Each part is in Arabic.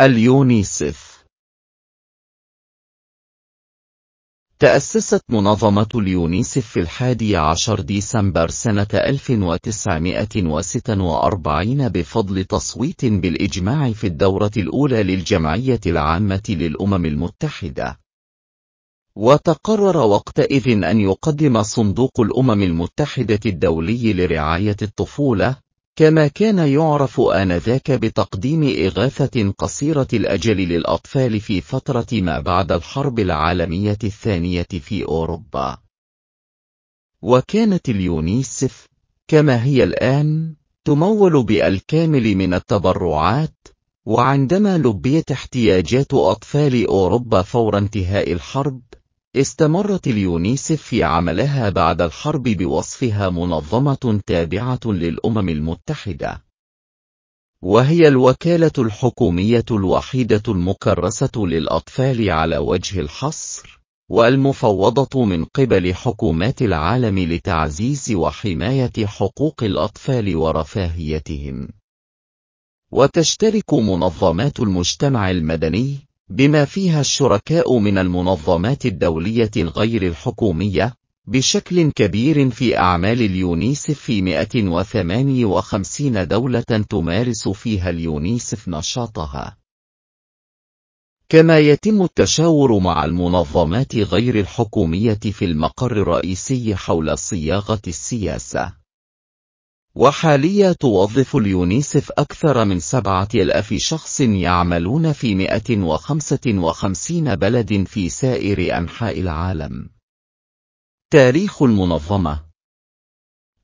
اليونيسف تأسست منظمة اليونيسف في الحادي عشر ديسمبر سنة 1946 بفضل تصويت بالإجماع في الدورة الأولى للجمعية العامة للأمم المتحدة. وتقرر وقتئذ أن يقدم صندوق الأمم المتحدة الدولي لرعاية الطفولة كما كان يعرف آنذاك بتقديم إغاثة قصيرة الأجل للأطفال في فترة ما بعد الحرب العالمية الثانية في أوروبا. وكانت اليونيسف، كما هي الآن، تمول بالكامل من التبرعات، وعندما لبيت احتياجات أطفال أوروبا فور انتهاء الحرب، استمرت اليونيسف في عملها بعد الحرب بوصفها منظمة تابعة للأمم المتحدة. وهي الوكالة الحكومية الوحيدة المكرسة للأطفال على وجه الحصر، والمفوضة من قبل حكومات العالم لتعزيز وحماية حقوق الأطفال ورفاهيتهم. وتشترك منظمات المجتمع المدني بما فيها الشركاء من المنظمات الدولية الغير الحكومية بشكل كبير في أعمال اليونيسف في 158 دولة تمارس فيها اليونيسف نشاطها. كما يتم التشاور مع المنظمات غير الحكومية في المقر الرئيسي حول صياغة السياسة. وحاليا توظف اليونيسف أكثر من سبعة ألاف شخص يعملون في 155 بلد في سائر أنحاء العالم. تاريخ المنظمة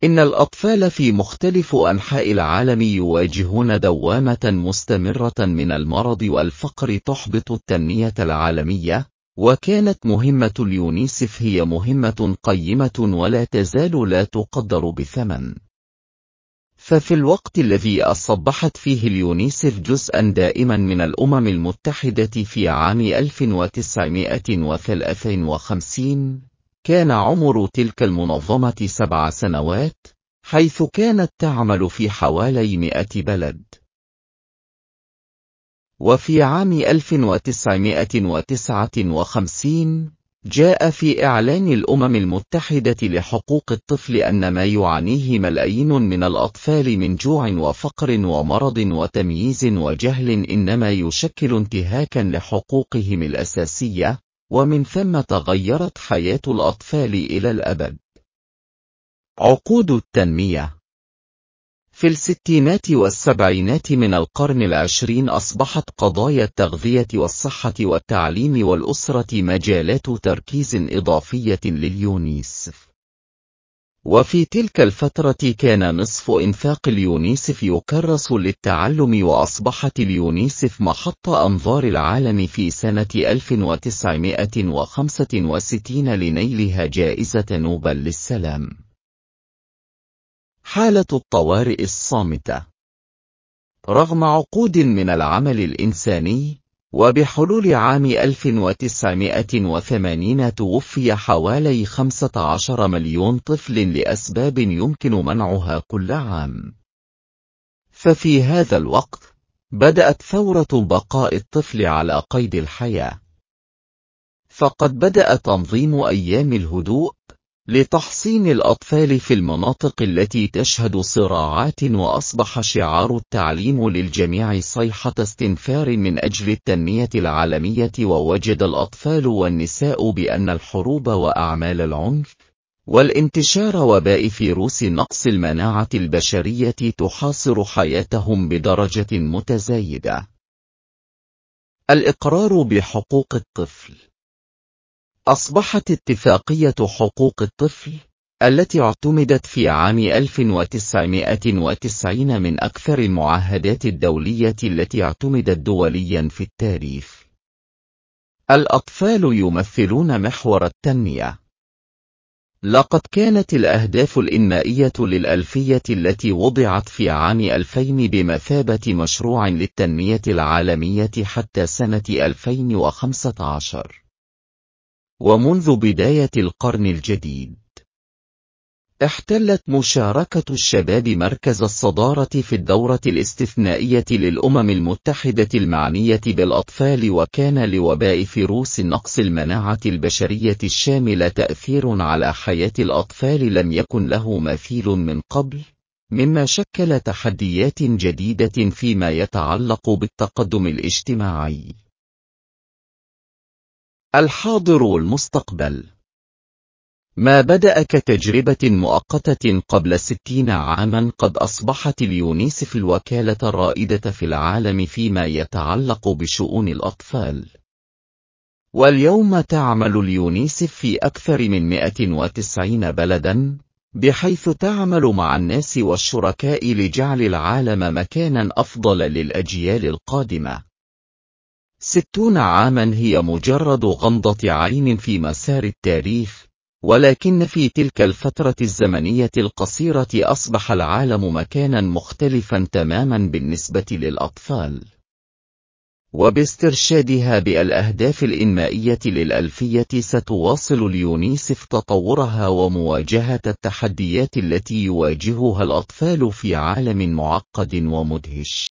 إن الأطفال في مختلف أنحاء العالم يواجهون دوامة مستمرة من المرض والفقر تحبط التنمية العالمية، وكانت مهمة اليونيسف هي مهمة قيمة ولا تزال لا تقدر بثمن. ففي الوقت الذي أصبحت فيه اليونيسف جزءا دائما من الأمم المتحدة في عام 1953 كان عمر تلك المنظمة سبع سنوات حيث كانت تعمل في حوالي مئة بلد وفي عام 1959 جاء في إعلان الأمم المتحدة لحقوق الطفل أن ما يعانيه ملايين من الأطفال من جوع وفقر ومرض وتمييز وجهل إنما يشكل انتهاكا لحقوقهم الأساسية، ومن ثم تغيرت حياة الأطفال إلى الأبد. عقود التنمية في الستينات والسبعينات من القرن العشرين أصبحت قضايا التغذية والصحة والتعليم والأسرة مجالات تركيز إضافية لليونيسف. وفي تلك الفترة كان نصف إنفاق اليونيسف يكرس للتعلم وأصبحت اليونيسف محط أنظار العالم في سنة 1965 لنيلها جائزة نوبل للسلام. حالة الطوارئ الصامتة رغم عقود من العمل الإنساني، وبحلول عام 1980 توفي حوالي 15 مليون طفل لأسباب يمكن منعها كل عام. ففي هذا الوقت، بدأت ثورة بقاء الطفل على قيد الحياة. فقد بدأ تنظيم أيام الهدوء لتحصين الأطفال في المناطق التي تشهد صراعات وأصبح شعار التعليم للجميع صيحة استنفار من أجل التنمية العالمية ووجد الأطفال والنساء بأن الحروب وأعمال العنف والانتشار وباء فيروس نقص المناعة البشرية تحاصر حياتهم بدرجة متزايدة. الإقرار بحقوق الطفل أصبحت اتفاقية حقوق الطفل التي اعتمدت في عام 1990 من أكثر المعاهدات الدولية التي اعتمدت دوليا في التاريخ. الأطفال يمثلون محور التنمية. لقد كانت الأهداف الإنمائية للألفية التي وضعت في عام 2000 بمثابة مشروع للتنمية العالمية حتى سنة 2015. ومنذ بداية القرن الجديد احتلت مشاركة الشباب مركز الصدارة في الدورة الاستثنائية للأمم المتحدة المعنية بالأطفال وكان لوباء فيروس نقص المناعة البشرية الشاملة تأثير على حياة الأطفال لم يكن له مثيل من قبل، مما شكل تحديات جديدة فيما يتعلق بالتقدم الاجتماعي. الحاضر والمستقبل ما بدأ كتجربة مؤقتة قبل ستين عاما قد أصبحت اليونيسف الوكالة الرائدة في العالم فيما يتعلق بشؤون الأطفال واليوم تعمل اليونيسف في أكثر من 190 بلدا بحيث تعمل مع الناس والشركاء لجعل العالم مكانا أفضل للأجيال القادمة ستون عاما هي مجرد غمضة عين في مسار التاريخ ولكن في تلك الفترة الزمنية القصيرة أصبح العالم مكانا مختلفا تماما بالنسبة للأطفال وباسترشادها بالأهداف الإنمائية للألفية ستواصل اليونيسف تطورها ومواجهة التحديات التي يواجهها الأطفال في عالم معقد ومدهش